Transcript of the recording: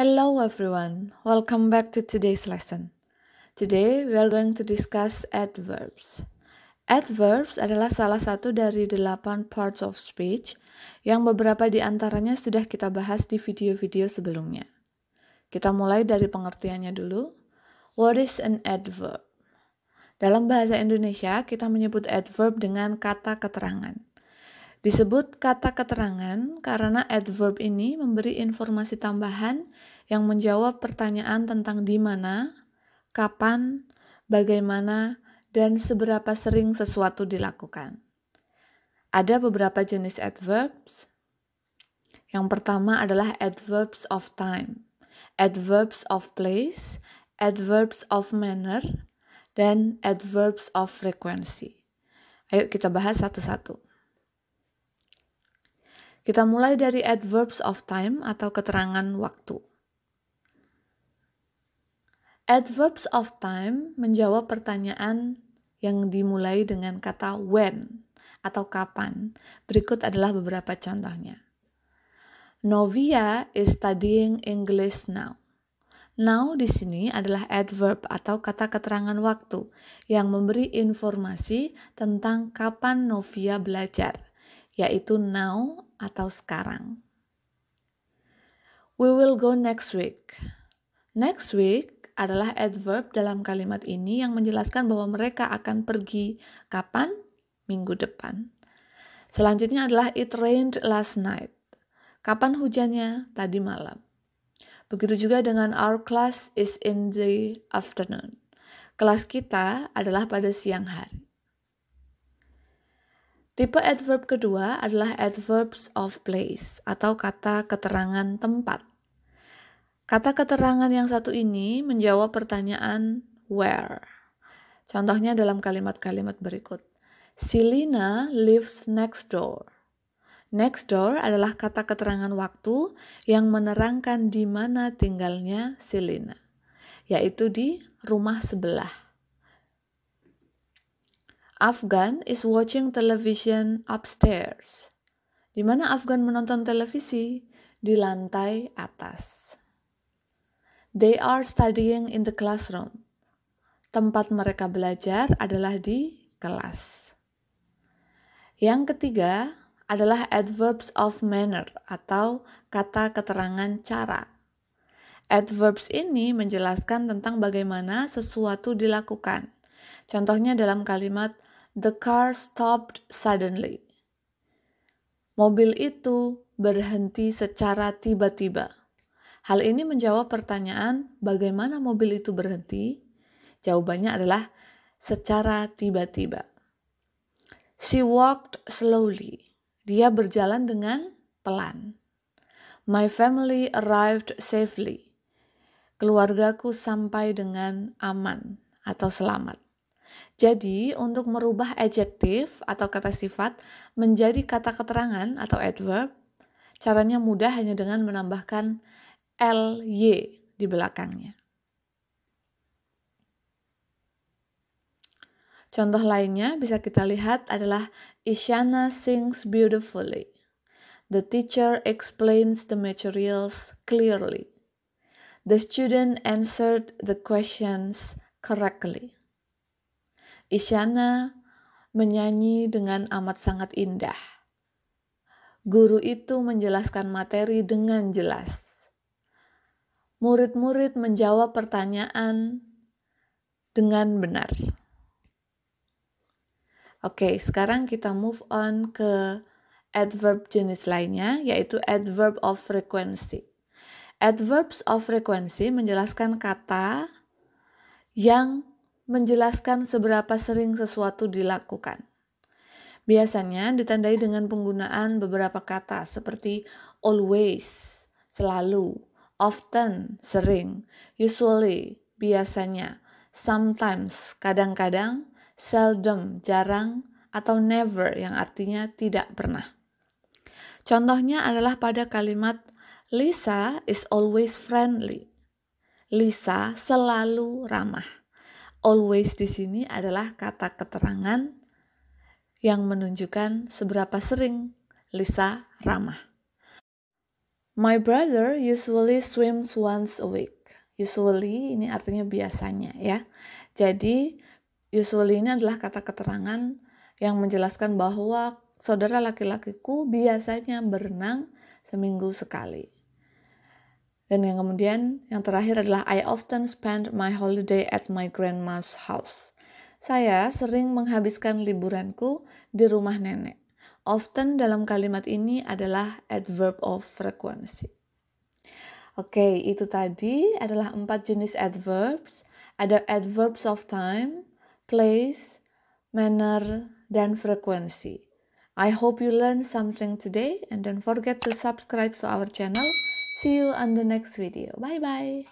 Hello everyone, welcome back to today's lesson. Today we are going to discuss adverbs. Adverbs adalah salah satu dari delapan parts of speech yang beberapa di antaranya sudah kita bahas di video-video sebelumnya. Kita mulai dari pengertiannya dulu. What is an adverb? Dalam bahasa Indonesia, kita menyebut adverb dengan kata keterangan. Disebut kata keterangan karena adverb ini memberi informasi tambahan yang menjawab pertanyaan tentang di mana, kapan, bagaimana, dan seberapa sering sesuatu dilakukan. Ada beberapa jenis adverbs. Yang pertama adalah adverbs of time, adverbs of place, adverbs of manner, dan adverbs of frequency. Ayo kita bahas satu-satu. Kita mulai dari adverbs of time atau keterangan waktu. Adverbs of time menjawab pertanyaan yang dimulai dengan kata when atau kapan. Berikut adalah beberapa contohnya. Novia is studying English now. Now di sini adalah adverb atau kata keterangan waktu yang memberi informasi tentang kapan Novia belajar, yaitu now atau sekarang. We will go next week. Next week adalah adverb dalam kalimat ini yang menjelaskan bahwa mereka akan pergi kapan? Minggu depan. Selanjutnya adalah it rained last night. Kapan hujannya? Tadi malam. Begitu juga dengan our class is in the afternoon. Kelas kita adalah pada siang hari. Tipe adverb kedua adalah adverbs of place atau kata keterangan tempat. Kata keterangan yang satu ini menjawab pertanyaan where. Contohnya dalam kalimat-kalimat berikut. Selina lives next door. Next door adalah kata keterangan waktu yang menerangkan di mana tinggalnya Selina, yaitu di rumah sebelah. Afgan is watching television upstairs. Di mana Afgan menonton televisi? Di lantai atas. They are studying in the classroom. Tempat mereka belajar adalah di kelas. Yang ketiga adalah adverbs of manner atau kata keterangan cara. Adverbs ini menjelaskan tentang bagaimana sesuatu dilakukan. Contohnya dalam kalimat The car stopped suddenly. Mobil itu berhenti secara tiba-tiba. Hal ini menjawab pertanyaan bagaimana mobil itu berhenti? Jawabannya adalah secara tiba-tiba. She walked slowly. Dia berjalan dengan pelan. My family arrived safely. Keluargaku sampai dengan aman atau selamat. Jadi, untuk merubah adjektif atau kata sifat menjadi kata keterangan atau adverb, caranya mudah hanya dengan menambahkan ly di belakangnya. Contoh lainnya bisa kita lihat adalah Ishana sings beautifully. The teacher explains the materials clearly. The student answered the questions correctly. Isyana menyanyi dengan amat sangat indah. Guru itu menjelaskan materi dengan jelas. Murid-murid menjawab pertanyaan dengan benar. Oke, sekarang kita move on ke adverb jenis lainnya, yaitu adverb of frequency. Adverbs of frequency menjelaskan kata yang menjelaskan seberapa sering sesuatu dilakukan. Biasanya ditandai dengan penggunaan beberapa kata seperti always, selalu, often, sering, usually, biasanya, sometimes, kadang-kadang, seldom, jarang, atau never yang artinya tidak pernah. Contohnya adalah pada kalimat Lisa is always friendly. Lisa selalu ramah always di sini adalah kata keterangan yang menunjukkan seberapa sering Lisa ramah. My brother usually swims once a week. Usually ini artinya biasanya ya. Jadi usually ini adalah kata keterangan yang menjelaskan bahwa saudara laki-lakiku biasanya berenang seminggu sekali. Dan yang kemudian yang terakhir adalah I often spend my holiday at my grandma's house. Saya sering menghabiskan liburanku di rumah nenek. Often dalam kalimat ini adalah adverb of frequency. Oke, itu tadi adalah empat jenis adverbs. Ada adverbs of time, place, manner, dan frequency. I hope you learn something today and don't forget to subscribe to our channel. See you on the next video. Bye bye.